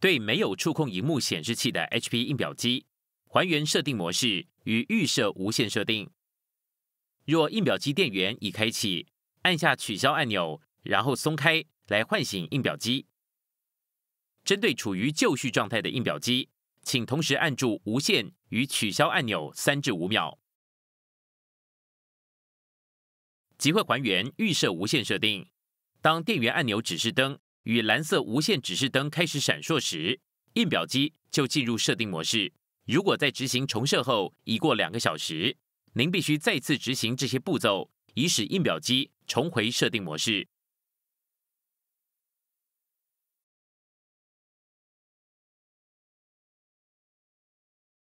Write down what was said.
对没有触控荧幕显示器的 HP 印表机，还原设定模式与预设无线设定。若印表机电源已开启，按下取消按钮，然后松开来唤醒印表机。针对处于就绪状态的印表机，请同时按住无线与取消按钮三至五秒，即会还原预设无线设定。当电源按钮指示灯。与蓝色无线指示灯开始闪烁时，印表机就进入设定模式。如果在执行重设后已过两个小时，您必须再次执行这些步骤，以使印表机重回设定模式。